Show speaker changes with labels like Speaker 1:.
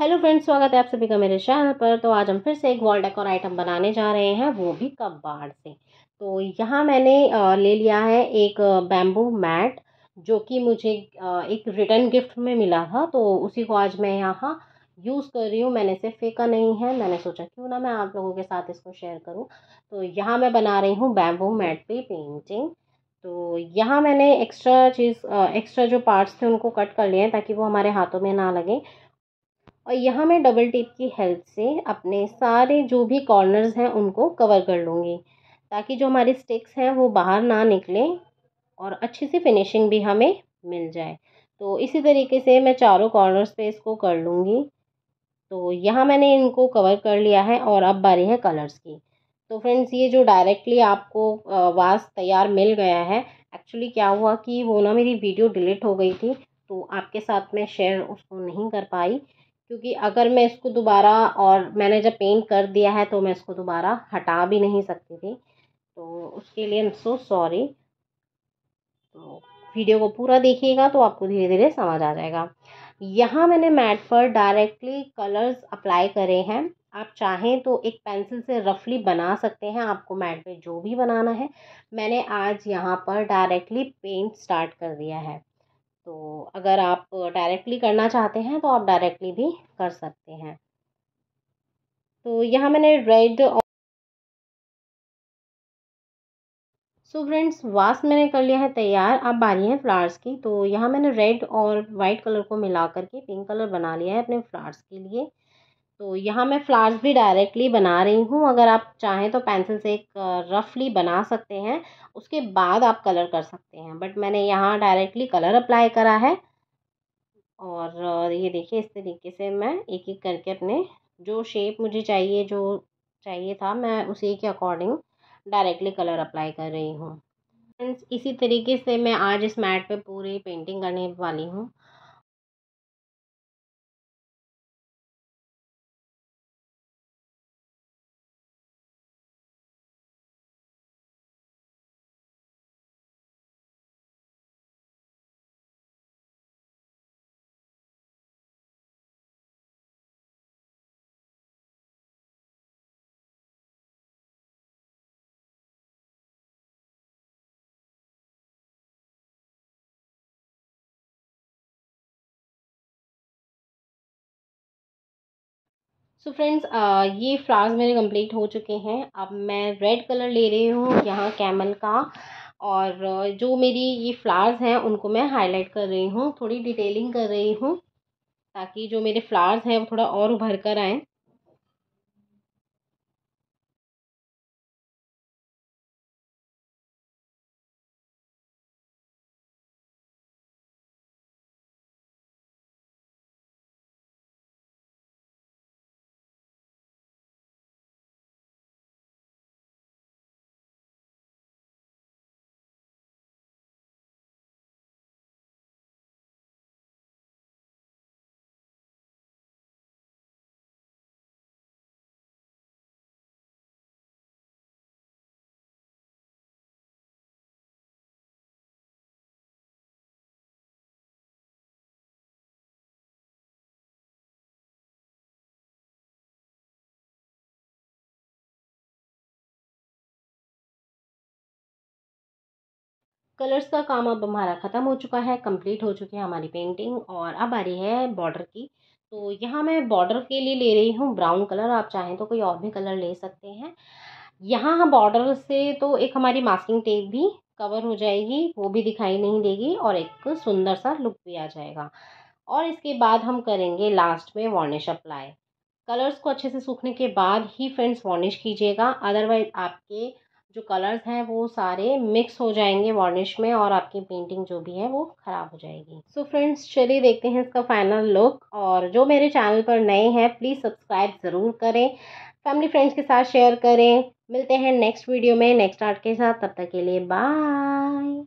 Speaker 1: hello friends स्वागत है आप सभी का मेरे चैनल पर तो आज हम फिर से एक वॉल डेकोर आइटम बनाने जा रहे हैं वो भी कबाड़ से तो यहाँ मैंने ले लिया है एक बैम्बू मैट जो कि मुझे एक रिटर्न गिफ्ट में मिला था तो उसी को आज मैं यहाँ यूज़ कर रही हूँ मैंने इसे फेंका नहीं है मैंने सोचा क्यों ना मैं आप लोगों के साथ इसको शेयर करूँ तो यहाँ मैं बना रही हूँ बैम्बू मैट पर पेंटिंग तो यहाँ मैंने एक्स्ट्रा चीज़ एक्स्ट्रा जो पार्ट्स थे उनको कट कर लिए हैं ताकि वो हमारे हाथों में ना लगे और यहाँ मैं डबल टेप की हेल्प से अपने सारे जो भी कॉर्नर्स हैं उनको कवर कर लूँगी ताकि जो हमारे स्टिक्स हैं वो बाहर ना निकलें और अच्छी सी फिनिशिंग भी हमें मिल जाए तो इसी तरीके से मैं चारों कॉर्नर्स पे इसको कर लूँगी तो यहाँ मैंने इनको कवर कर लिया है और अब बारी है कलर्स की तो फ्रेंड्स ये जो डायरेक्टली आपको वास तैयार मिल गया है एक्चुअली क्या हुआ कि वो ना मेरी वीडियो डिलीट हो गई थी तो आपके साथ मैं शेयर उसको नहीं कर पाई क्योंकि अगर मैं इसको दोबारा और मैंने जब पेंट कर दिया है तो मैं इसको दोबारा हटा भी नहीं सकती थी तो उसके लिए एम सो सॉरी तो वीडियो को पूरा देखिएगा तो आपको धीरे धीरे समझ आ जाएगा यहाँ मैंने मैट पर डायरेक्टली कलर्स अप्लाई करे हैं आप चाहें तो एक पेंसिल से रफली बना सकते हैं आपको मैट पे जो भी बनाना है मैंने आज यहाँ पर डायरेक्टली पेंट स्टार्ट कर दिया है तो अगर आप डायरेक्टली करना चाहते हैं तो आप डायरेक्टली भी कर सकते हैं तो यहाँ मैंने रेड सो फ्रेंड्स वास मैंने कर लिया है तैयार अब बारी है फ्लावर्स की तो यहाँ मैंने रेड और वाइट कलर को मिला करके पिंक कलर बना लिया है अपने फ्लावर्स के लिए तो यहाँ मैं फ्लावर्स भी डायरेक्टली बना रही हूँ अगर आप चाहें तो पेंसिल से एक रफली बना सकते हैं उसके बाद आप कलर कर सकते हैं बट मैंने यहाँ डायरेक्टली कलर अप्लाई करा है और ये देखिए इस तरीके से मैं एक एक करके अपने जो शेप मुझे चाहिए जो चाहिए था मैं उसी के अकॉर्डिंग डायरेक्टली कलर अप्लाई कर रही हूँ इसी तरीके से मैं आज इस मैट पे पूरी पेंटिंग करने वाली हूँ सो so फ्रेंड्स uh, ये फ्लावर्स मेरे कंप्लीट हो चुके हैं अब मैं रेड कलर ले रही हूँ यहाँ कैमल का और uh, जो मेरी ये फ्लावर्स हैं उनको मैं हाईलाइट कर रही हूँ थोड़ी डिटेलिंग कर रही हूँ ताकि जो मेरे फ्लावर्स हैं वो थोड़ा और उभर कर आएँ कलर्स का काम अब हमारा ख़त्म हो चुका है कंप्लीट हो चुकी है हमारी पेंटिंग और अब आ रही है बॉर्डर की तो यहाँ मैं बॉर्डर के लिए ले रही हूँ ब्राउन कलर आप चाहें तो कोई और भी कलर ले सकते हैं यहाँ हम बॉर्डर से तो एक हमारी मास्किंग टेप भी कवर हो जाएगी वो भी दिखाई नहीं देगी और एक सुंदर सा लुक भी आ जाएगा और इसके बाद हम करेंगे लास्ट में वार्निश अप्लाई कलर्स को अच्छे से सूखने के बाद ही फ्रेंड्स वार्निश कीजिएगा अदरवाइज आपके जो कलर्स हैं वो सारे मिक्स हो जाएंगे वार्निश में और आपकी पेंटिंग जो भी है वो ख़राब हो जाएगी सो फ्रेंड्स चलिए देखते हैं इसका फाइनल लुक और जो मेरे चैनल पर नए हैं प्लीज़ सब्सक्राइब ज़रूर करें फैमिली फ्रेंड्स के साथ शेयर करें मिलते हैं नेक्स्ट वीडियो में नेक्स्ट आर्ट के साथ तब तक के लिए बाय